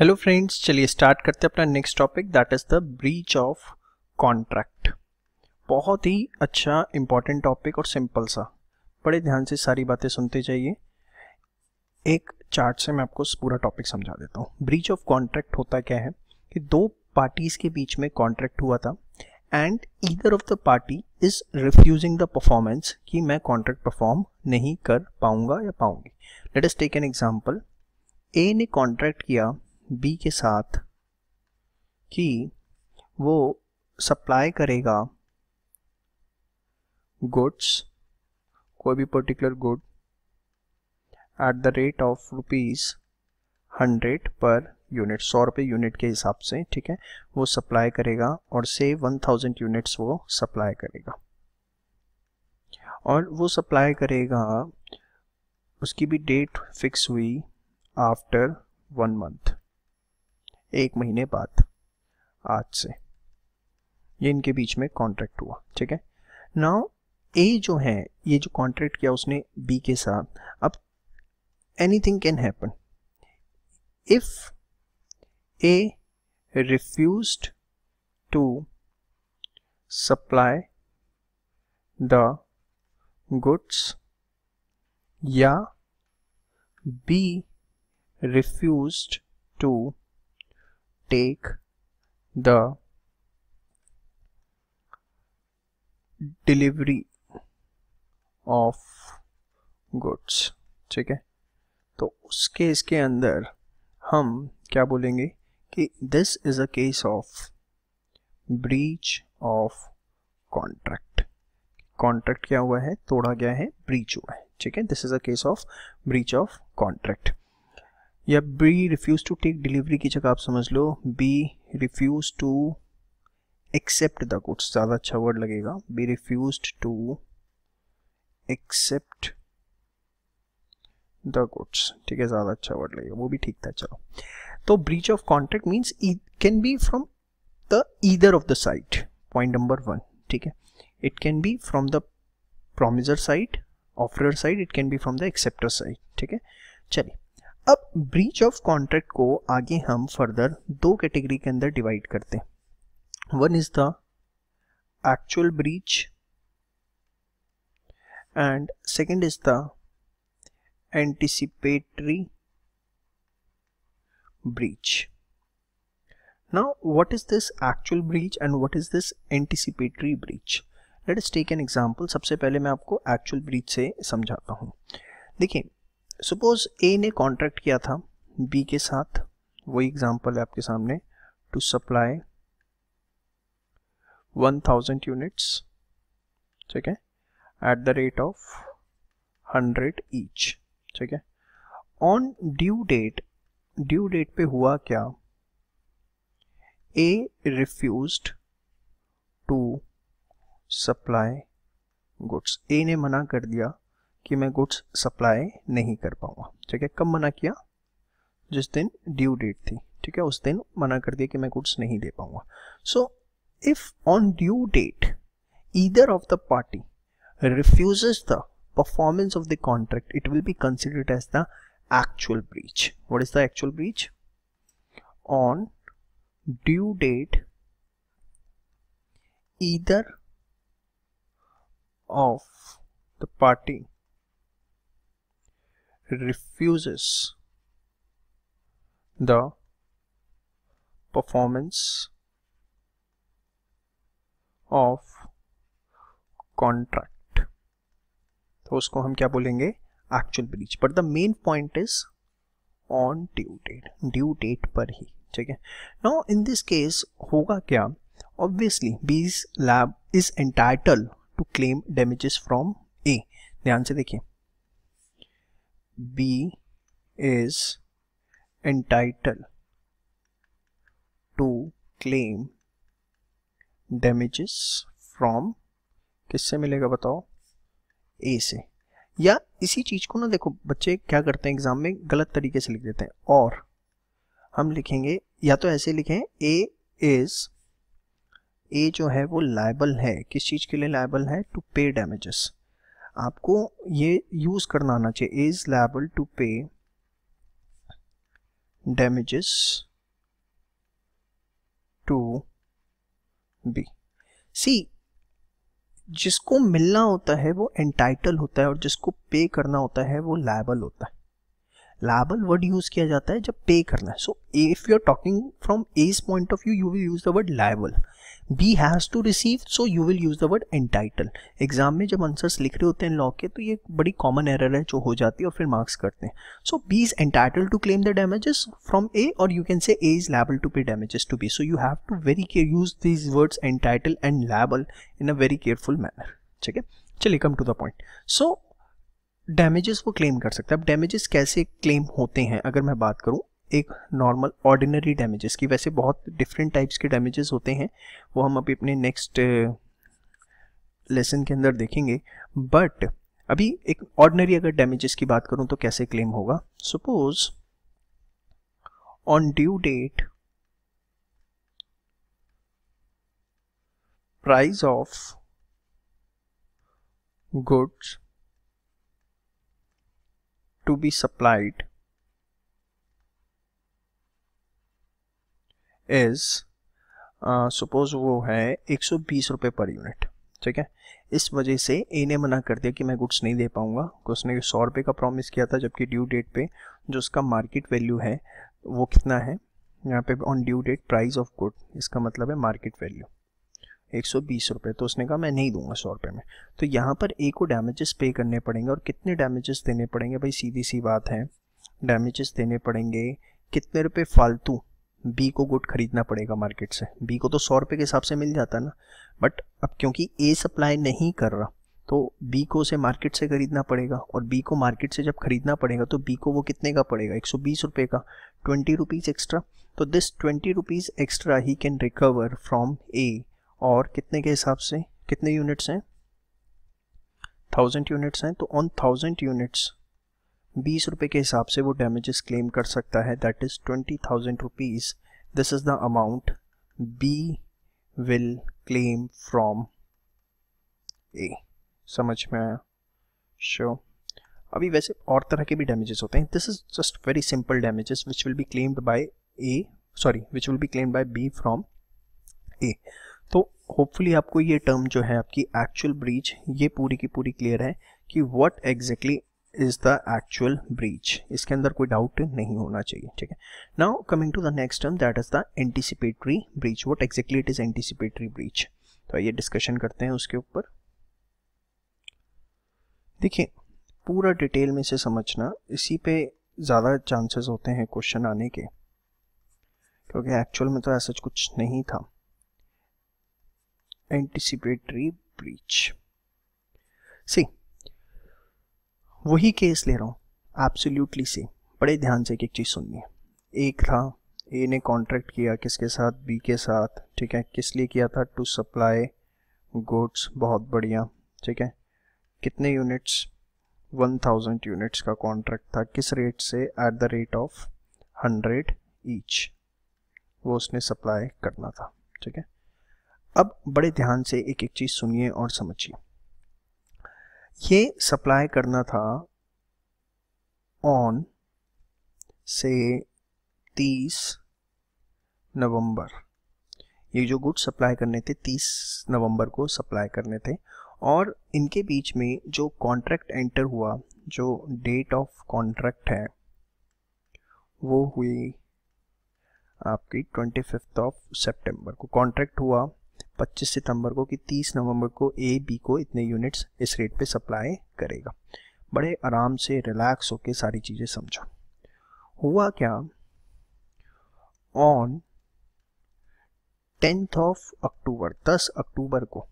Hello friends चलिए start करते हैं अपना next topic that is the breach of contract बहुत ही अच्छा इम्पॉर्टेंट टॉपिक और सिंपल सा बड़े ध्यान से सारी बातें सुनते जाइए एक चार्ट से मैं आपको पूरा टॉपिक समझा देता हूँ ब्रीच ऑफ कॉन्ट्रैक्ट होता क्या है कि दो पार्टीज़ के बीच में कॉन्ट्रैक्ट हुआ था and either of the party is refusing the performance कि मैं कॉन्ट्रैक्ट परफॉर्म नहीं कर पाऊंगा या पाऊंगी let's take an example A ने कॉन्ट्रैक्ट किया बी के साथ कि वो सप्लाई करेगा गुड्स कोई भी particular good at the rate of rupees hundred per unit सौ रुपये यूनिट के हिसाब से ठीक है वो सप्लाई करेगा और से वन थाउजेंड यूनिट्स वो सप्लाई करेगा और वो सप्लाई करेगा उसकी भी डेट फिक्स हुई आफ्टर वन मंथ एक महीने बाद आज से ये इनके बीच में कॉन्ट्रैक्ट हुआ ठीक है नाउ ए जो है ये जो कॉन्ट्रैक्ट किया उसने बी के साथ अब anything can happen if A refuse to supply the goods या B refuse to take the delivery of goods ठीक है तो उस केस के अंदर हम क्या बोलेंगे कि this is a case of breach of contract contract क्या हुआ है तोड़ा गया है ब्रीच हुआ है ठीक है this is a case of breach of contract या B refuse to take delivery की जगह आप समझ लो B refuse to accept the goods ज़्यादा अच्छा वर्ड लगेगा B refuse to accept the goods ठीक है ज़्यादा अच्छा वर्ड लगेगा वो भी ठीक था चलो तो breach of contract means can be from the either of the side point number one ठीक है it can be from the promisor side offer side it can be from the acceptor side ठीक है चलिए अब breach of contract को आगे हम further दो कैटेगरी के अंदर डिवाइड करते one is the actual breach and second is the anticipatory breach now what is this actual breach and what is this anticipatory breach let's take an example सबसे पहले मैं आपको actual breach से समझाता हूँ देखिए suppose ए ने contract किया था बी के साथ वही एग्जांपल है आपके सामने टू सप्लाई 1000 यूनिट्स ठीक है at the rate of 100 each ठीक है on due date due date पे हुआ क्या A refused to supply goods A ने मना कर दिया कि मैं गुड्स सप्लाई नहीं कर पाऊंगा ठीक है कब मना किया जिस दिन ड्यू डेट थी ठीक है उस दिन मना कर दिया कि मैं गुड्स नहीं दे पाऊंगा so if on due date either of the party refuse the performance of the contract it will be considered as the actual breach what is the actual breach on due date either of the party refuses the performance of contract तो उसको हम क्या बोलेंगे actual breach but the main point is on due date due date पर ही ठीक है now in this case होगा क्या obviously B's lab is entitle to claim damages from A ध्यान से देखिए B is entitled to claim damages from किससे मिलेगा बताओ ए से या इसी चीज को ना देखो बच्चे क्या करते हैं एग्जाम में गलत तरीके से लिख देते हैं और हम लिखेंगे या तो ऐसे लिखें ए इज ए जो है वो लाइबल है किस चीज के लिए liable है टू पे डैमेजेस आपको ये यूज़ करना आना चाहिए is liable to pay damages to B सी जिसको मिलना होता है वो एंटाइटल होता है और जिसको पे करना होता है वो लाइबल होता है लाइबल वर्ड यूज़ किया जाता है जब पे करना है so if you are talking from A's point of view you will use the word liable B has to receive so you will use the word entitle exam में जब answers लिख रहे होते हैं लॉ के तो ये बड़ी कॉमन एरर है जो हो जाती है और फिर मार्क्स करते हैं so B is entitle to claim the damages from A और you can say A is liable to pay damages to B so you have to very care use these words entitle and liable in a very careful manner ठीक है चलिए come to the point so damages वो claim कर सकता है अब damages कैसे claim होते हैं अगर मैं बात करूँ एक नॉर्मल ऑर्डिनरी डैमेजेस की वैसे बहुत डिफरेंट टाइप्स के डैमेजेस होते हैं वो हम अभी अपने नेक्स्ट लेसन uh, के अंदर देखेंगे बट अभी एक ऑर्डिनरी अगर डैमेजेस की बात करूं तो कैसे क्लेम होगा suppose on due date price of goods to be supplied is suppose uh, वो है एक सौ बीस रुपये पर यूनिट ठीक है इस वजह से ए ने मना कर दिया कि मैं गुड्स नहीं दे पाऊंगा उसने सौ रुपये का प्रॉमिस किया था जबकि ड्यू डेट पे जो उसका मार्केट वैल्यू है वो कितना है यहाँ पे on due date price of good इसका मतलब है मार्केट वैल्यू एक सौ बीस रुपये तो उसने कहा मैं नहीं दूंगा सौ रुपये में तो यहाँ पर ए को डैमेजेस पे करने पड़ेंगे और कितने डैमेजेस देने पड़ेंगे भाई सीधी सी बात है डैमेजेस देने पड़ेंगे कितने रुपये फालतू बी को गुड खरीदना पड़ेगा मार्केट से बी को तो सौ रुपये के हिसाब से मिल जाता है ना बट अब क्योंकि ए सप्लाई नहीं कर रहा तो बी को उसे मार्केट से ख़रीदना पड़ेगा और बी को मार्केट से जब ख़रीदना पड़ेगा तो बी को वो कितने का पड़ेगा एक सौ बीस का ट्वेंटी रुपीज़ एक्स्ट्रा तो this twenty rupees extra he can recover from A और कितने के हिसाब से कितने यूनिट्स हैं थाउजेंड यूनिट्स हैं तो ऑन थाउजेंड यूनिट्स बीस रुपये के हिसाब से वो डैमेजेस क्लेम कर सकता है that is twenty thousand rupees this is the amount B will claim from A समझ में आया श्योर अभी वैसे और तरह के भी डैमेजेस होते हैं this is just very simple damages which will be claimed by A sorry which will be claimed by B from A तो होपफुली आपको ये टर्म जो है आपकी एक्चुअल ब्रीच ये पूरी की पूरी क्लियर है कि what exactly exactly is the actual breach इसके अंदर कोई डाउट नहीं होना चाहिए ठीक है now coming to the next term that is the anticipatory breach what exactly it is anticipatory breach तो ये डिस्कशन करते हैं उसके ऊपर देखिए पूरा डिटेल में से समझना इसी पे ज़्यादा चांसेस होते हैं क्वेश्चन आने के क्योंकि एक्चुअल में तो ऐसा कुछ नहीं था एंटीसिपेटरी ब्रीच सी वही केस ले रहा हूँ एब्सोल्यूटली से बड़े ध्यान से एक एक चीज़ सुननी है एक था ए ने कॉन्ट्रैक्ट किया किसके साथ बी के साथ ठीक है किस लिए किया था टू सप्लाई गुड्स बहुत बढ़िया ठीक है कितने यूनिट्स 1000 यूनिट्स का कॉन्ट्रैक्ट था किस रेट से at the rate of 100 each वो उसने सप्लाई करना था ठीक है अब बड़े ध्यान से एक एक चीज़ सुनिए और समझिए ये सप्लाई करना था ऑन से 30 नवंबर ये जो गुड सप्लाई करने थे 30 नवंबर को सप्लाई करने थे और इनके बीच में जो कॉन्ट्रैक्ट एंटर हुआ जो डेट ऑफ कॉन्ट्रैक्ट है वो हुई आपकी ट्वेंटी फिफ्थ ऑफ सेप्टेम्बर को कॉन्ट्रैक्ट हुआ 25 सितंबर को कि 30 नवंबर को ए बी को इतने यूनिट्स इस रेट पे सप्लाई करेगा बड़े आराम से रिलैक्स होके सारी चीज़ें समझो हुआ क्या ऑन टेंथ ऑफ अक्टूबर 10 अक्टूबर को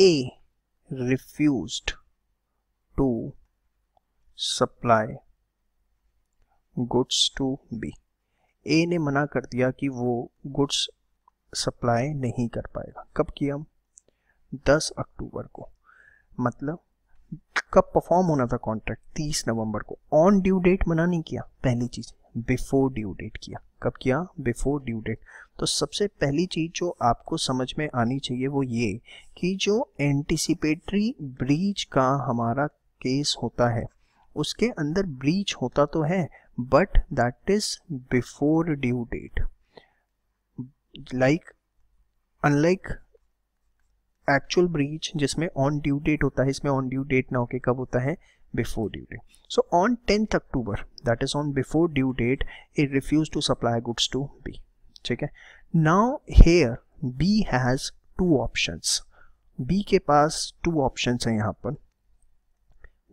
A refuse to supply goods to B A ने मना कर दिया कि वो गुड्स सप्लाई नहीं कर पाएगा कब किया हम 10 अक्टूबर को मतलब कब परफॉर्म होना था कॉन्ट्रैक्ट 30 नवंबर को ऑन ड्यू डेट मना नहीं किया पहली चीज़ बिफोर ड्यू डेट किया कब किया बिफोर ड्यू डेट तो सबसे पहली चीज़ जो आपको समझ में आनी चाहिए वो ये कि जो एंटिसिपेटरी ब्रीच का हमारा केस होता है उसके अंदर ब्रीच होता तो है but that is before due date like unlike actual breach जिसमें ऑन ड्यू डेट होता है इसमें ऑन ड्यू डेट ना होके कब होता है before due date so on tenth October that is on before due date it refuse to supply goods to B ठीक है now here B has two option B के पास टू ऑप्शन है यहां पर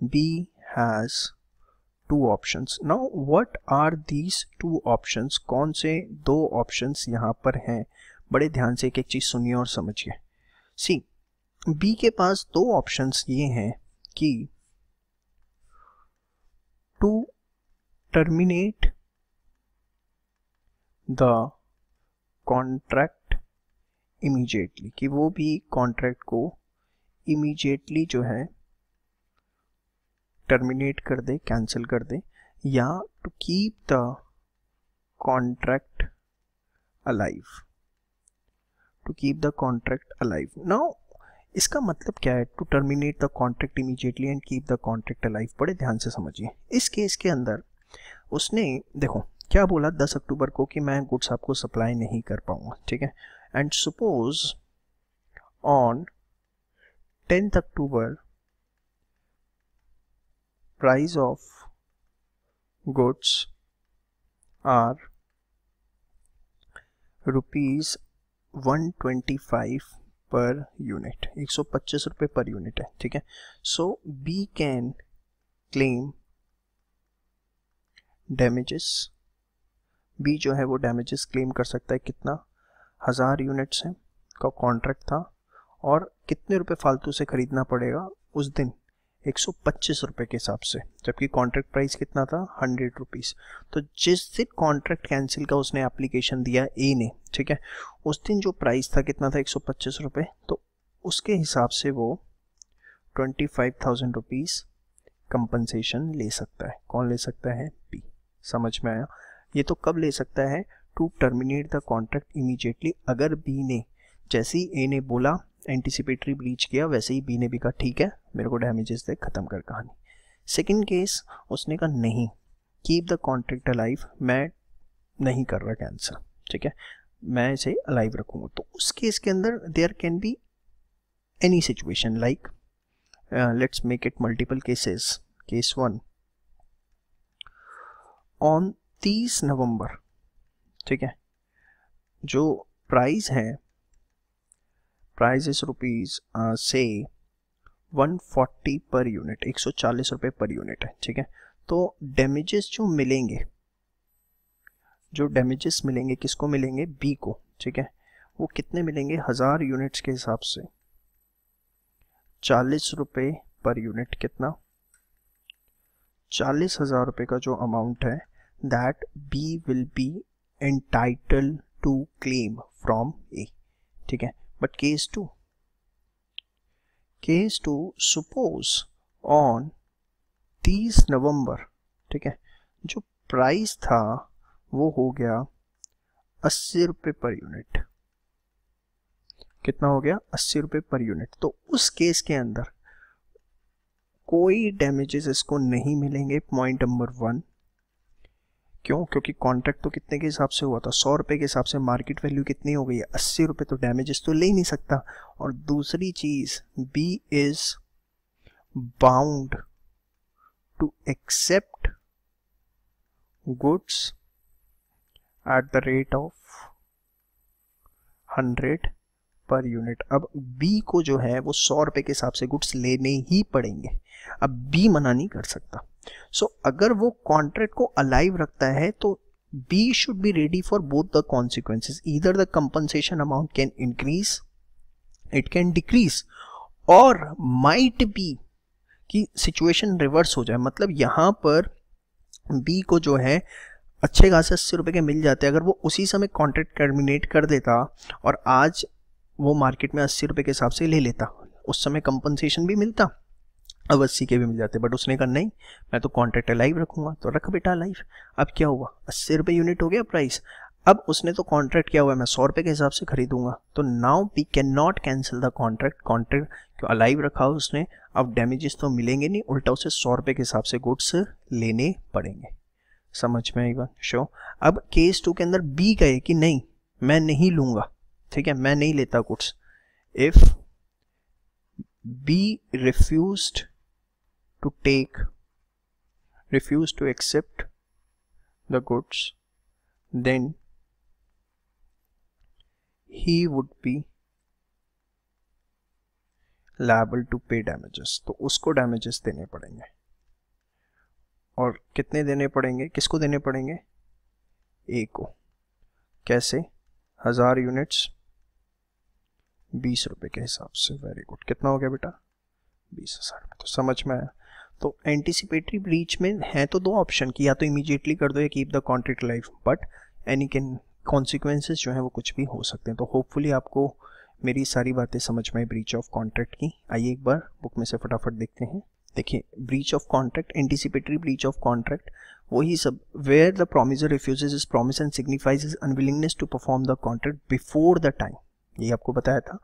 B has two options. Now what are these two options? कौन से दो options यहाँ पर हैं बड़े ध्यान से एक एक चीज़ सुनिए और समझिए सी बी के पास दो ऑप्शंस ये हैं कि to terminate the contract immediately कि वो भी कॉन्ट्रैक्ट को इमीजिएटली जो है टर्मिनेट कर दे कैंसिल कर दे या to keep the contract alive to keep the contract alive now इसका मतलब क्या है to terminate the contract immediately and keep the contract alive बड़े ध्यान से समझिए इस केस के अंदर उसने देखो क्या बोला 10 अक्टूबर को कि मैं गुड्स आपको सप्लाई नहीं कर पाऊंगा ठीक है and suppose on tenth October price of goods are rupees one twenty five per unit एक सौ पच्चीस theek पर यूनिट है ठीक है so B can claim damages B जो है वो डैमेजेस क्लेम कर सकता है कितना हज़ार यूनिट्स का कॉन्ट्रैक्ट था और कितने रुपए फालतू से ख़रीदना पड़ेगा उस दिन एक सौ पच्चीस के हिसाब से जबकि कॉन्ट्रैक्ट प्राइस कितना था हंड्रेड रुपीज़ तो जिस दिन कॉन्ट्रैक्ट कैंसिल का उसने एप्लीकेशन दिया ए ने ठीक है उस दिन जो प्राइस था कितना था एक सौ पच्चीस तो उसके हिसाब से वो twenty five thousand rupees compensation ले सकता है कौन ले सकता है बी समझ में आया ये तो कब ले सकता है to terminate the contract immediately अगर बी ने जैसे ही ए ने बोला एंटिसिपेटरी ब्लीच किया वैसे ही बी ने भी कहा ठीक है मेरे को डैमेजेस दे ख़त्म कर कहानी सेकेंड केस उसने कहा नहीं कीप द कॉन्ट्रैक्ट अलाइव मैं नहीं कर रहा कैंसर ठीक है मैं इसे अलाइव रखूँगा तो उस केस के अंदर there can be any situation like let's make it multiple cases case one on तीस नवंबर ठीक है जो प्राइस है प्राइस इज रुपीज़ से 140 पर यूनिट 140 रुपए पर यूनिट है ठीक है तो डैमेजेस जो मिलेंगे जो डैमेजेस मिलेंगे किसको मिलेंगे बी को ठीक है वो कितने मिलेंगे हज़ार यूनिट्स के हिसाब से चालीस रुपये पर यूनिट कितना चालीस हज़ार रुपये का जो अमाउंट है that B will be entitle to claim from A ठीक है but case 2 case 2 suppose on 30 नवंबर ठीक है जो प्राइस था वो हो गया अस्सी रुपए पर यूनिट कितना हो गया अस्सी रुपए पर यूनिट तो उस केस के अंदर कोई डैमेजेस इसको नहीं मिलेंगे पॉइंट नंबर वन क्यों क्योंकि कॉन्ट्रैक्ट तो कितने के हिसाब से हुआ था सौ रुपये के हिसाब से मार्केट वैल्यू कितनी हो गई है अस्सी रुपये तो डैमेजेस तो ले ही नहीं सकता और दूसरी चीज़ B is bound to accept goods at the rate of hundred per unit अब बी को जो है वो सौ रुपये के हिसाब से गुड्स लेने ही पड़ेंगे अब बी मना नहीं कर सकता सो so, अगर वो कॉन्ट्रैक्ट को अलाइव रखता है तो B should be ready for both the consequences Either the compensation amount can increase it can decrease or might be कि सिचुएशन रिवर्स हो जाए मतलब यहाँ पर बी को जो है अच्छे खासे अस्सी रुपये के मिल जाते हैं अगर वो उसी समय कॉन्ट्रैक्ट टर्मिनेट कर देता और आज वो मार्केट में अस्सी रुपये के हिसाब से ले लेता उस समय कंपनसेशन भी मिलता अब अस्सी के भी मिल जाते बट उसने कहा नहीं मैं तो कॉन्ट्रैक्ट लाइव रखूंगा तो रख बेटा लाइव अब क्या हुआ अस्सी रुपये यूनिट हो गया प्राइस अब उसने तो कॉन्ट्रैक्ट किया हुआ है मैं सौ रुपये के हिसाब से खरीदूंगा तो now we can not cancel the contract contract क्यों अलाइव रखा हो उसने अब डैमेजेस तो मिलेंगे नहीं उल्टा उसे सौ रुपये के हिसाब से गुड्स लेने पड़ेंगे समझ में आई बात शो अब केस टू के अंदर बी कहे कि नहीं मैं नहीं लूंगा ठीक है मैं नहीं लेता goods if B refused to take, refuse to accept the goods, then he would be liable to पे damages तो उसको डैमेजेस देने पड़ेंगे और कितने देने पड़ेंगे किसको देने पड़ेंगे ए को कैसे हज़ार यूनिट्स बीस रुपए के हिसाब से वेरी गुड कितना हो गया बेटा बीस हज़ार तो समझ में आया तो एंटीसिपेटरी ब्रीच में है तो दो ऑप्शन कि या तो इमीजिएटली कर दो या keep the contract life but any can consequences जो हैं वो कुछ भी हो सकते हैं तो होपफुली आपको मेरी सारी बातें समझ में ब्रीच ऑफ कॉन्ट्रैक्ट की आइए एक बार बुक में से फटाफट देखते हैं देखिए breach of contract anticipatory breach of contract वही सब where the promisor refuses his promise and signifies his unwillingness to perform the contract before the time ये आपको बताया था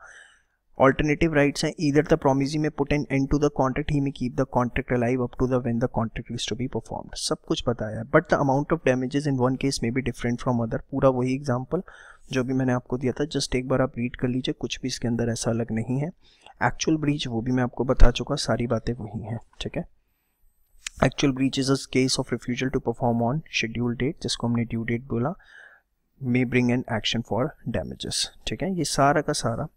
ऑल्टरनेटिव राइट हैं इधर the promisee may put an end to the contract he may keep the contract alive up to the when the contract is to be performed. सब कुछ बताया but the amount of damages in one case में भी different from other पूरा वही example जो भी मैंने आपको दिया था जस्ट एक बार आप रीड कर लीजिए कुछ भी इसके अंदर ऐसा अलग नहीं है एक्चुअल ब्रीच वो भी मैं आपको बता चुका सारी बातें वही हैं ठीक है actual breach is a case of refusal to perform on schedule date जिसको हमने ड्यू डेट बोला may bring an action for damages ठीक है ये सारा का सारा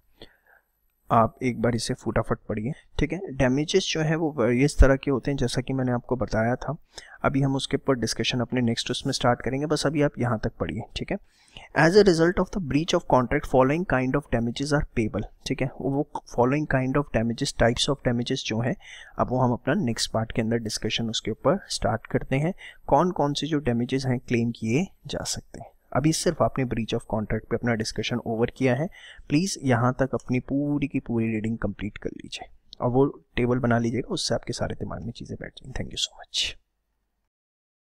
आप एक बार इसे फटाफट पढ़िए ठीक है डैमेजेस जो है वो वेरियस तरह के होते हैं जैसा कि मैंने आपको बताया था अभी हम उसके ऊपर डिस्कशन अपने नेक्स्ट उसमें स्टार्ट करेंगे बस अभी आप यहाँ तक पढ़िए ठीक है as a result of the breach of contract following kind of damages are payable ठीक है वो following kind of damages types of damages जो है अब वो हम अपना नेक्स्ट पार्ट के अंदर डिस्कशन उसके ऊपर स्टार्ट करते हैं कौन कौन से जो डैमेजेस हैं क्लेम किए जा सकते हैं अभी सिर्फ आपने ब्रीच ऑफ कॉन्ट्रैक्ट पे अपना डिस्कशन ओवर किया है प्लीज़ यहाँ तक अपनी पूरी की पूरी रीडिंग कंप्लीट कर लीजिए और वो टेबल बना लीजिएगा उससे आपके सारे दिमाग में चीज़ें बैठ जाएंगी थैंक यू सो मच